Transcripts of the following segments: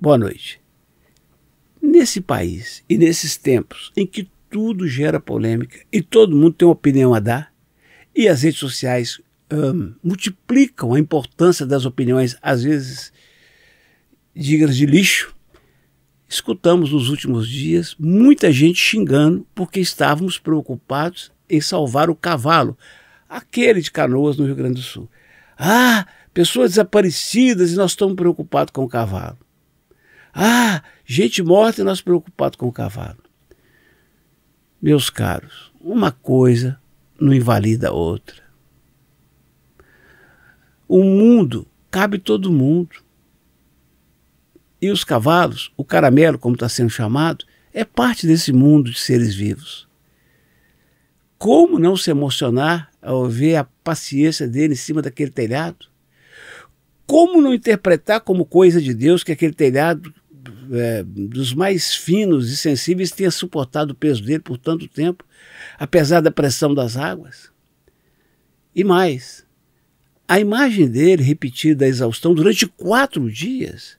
Boa noite. Nesse país e nesses tempos em que tudo gera polêmica e todo mundo tem uma opinião a dar, e as redes sociais multiplicam a importância das opiniões, às vezes digas de lixo, escutamos nos últimos dias muita gente xingando porque estávamos preocupados em salvar o cavalo, aquele de Canoas no Rio Grande do Sul. Ah, pessoas desaparecidas e nós estamos preocupados com o cavalo. Ah, gente morta e nós preocupados com o cavalo. Meus caros, uma coisa não invalida a outra. O mundo cabe todo mundo. E os cavalos, o caramelo, como está sendo chamado, é parte desse mundo de seres vivos. Como não se emocionar ao ver a paciência dele em cima daquele telhado? Como não interpretar como coisa de Deus que aquele telhado é, dos mais finos e sensíveis tenha suportado o peso dele por tanto tempo, apesar da pressão das águas. E mais, a imagem dele repetida a exaustão durante quatro dias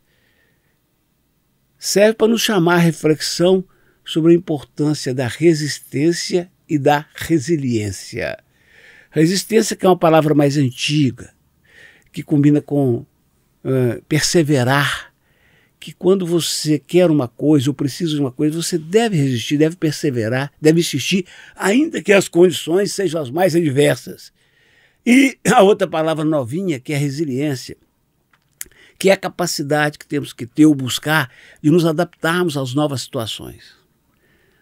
serve para nos chamar à reflexão sobre a importância da resistência e da resiliência. Resistência, que é uma palavra mais antiga, que combina com uh, perseverar que quando você quer uma coisa ou precisa de uma coisa, você deve resistir, deve perseverar, deve insistir, ainda que as condições sejam as mais adversas. E a outra palavra novinha, que é resiliência, que é a capacidade que temos que ter ou buscar de nos adaptarmos às novas situações.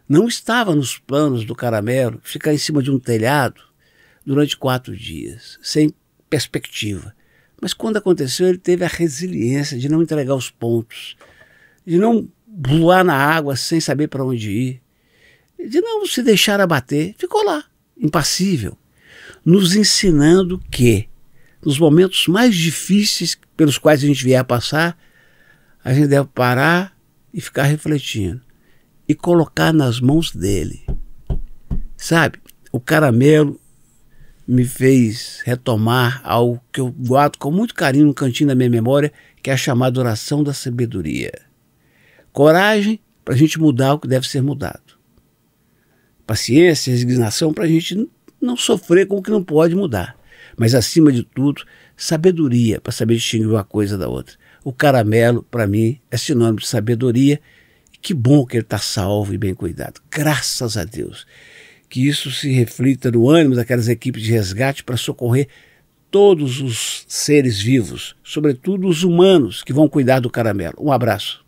Não estava nos planos do caramelo ficar em cima de um telhado durante quatro dias, sem perspectiva. Mas quando aconteceu, ele teve a resiliência de não entregar os pontos, de não voar na água sem saber para onde ir, de não se deixar abater. Ficou lá, impassível, nos ensinando que, nos momentos mais difíceis pelos quais a gente vier a passar, a gente deve parar e ficar refletindo e colocar nas mãos dele. Sabe, o caramelo me fez retomar algo que eu guardo com muito carinho no cantinho da minha memória, que é a chamada oração da sabedoria. Coragem para a gente mudar o que deve ser mudado. Paciência, resignação para a gente não sofrer com o que não pode mudar. Mas, acima de tudo, sabedoria para saber distinguir uma coisa da outra. O caramelo, para mim, é sinônimo de sabedoria. Que bom que ele está salvo e bem cuidado. Graças a Deus que isso se reflita no ânimo daquelas equipes de resgate para socorrer todos os seres vivos, sobretudo os humanos que vão cuidar do caramelo. Um abraço.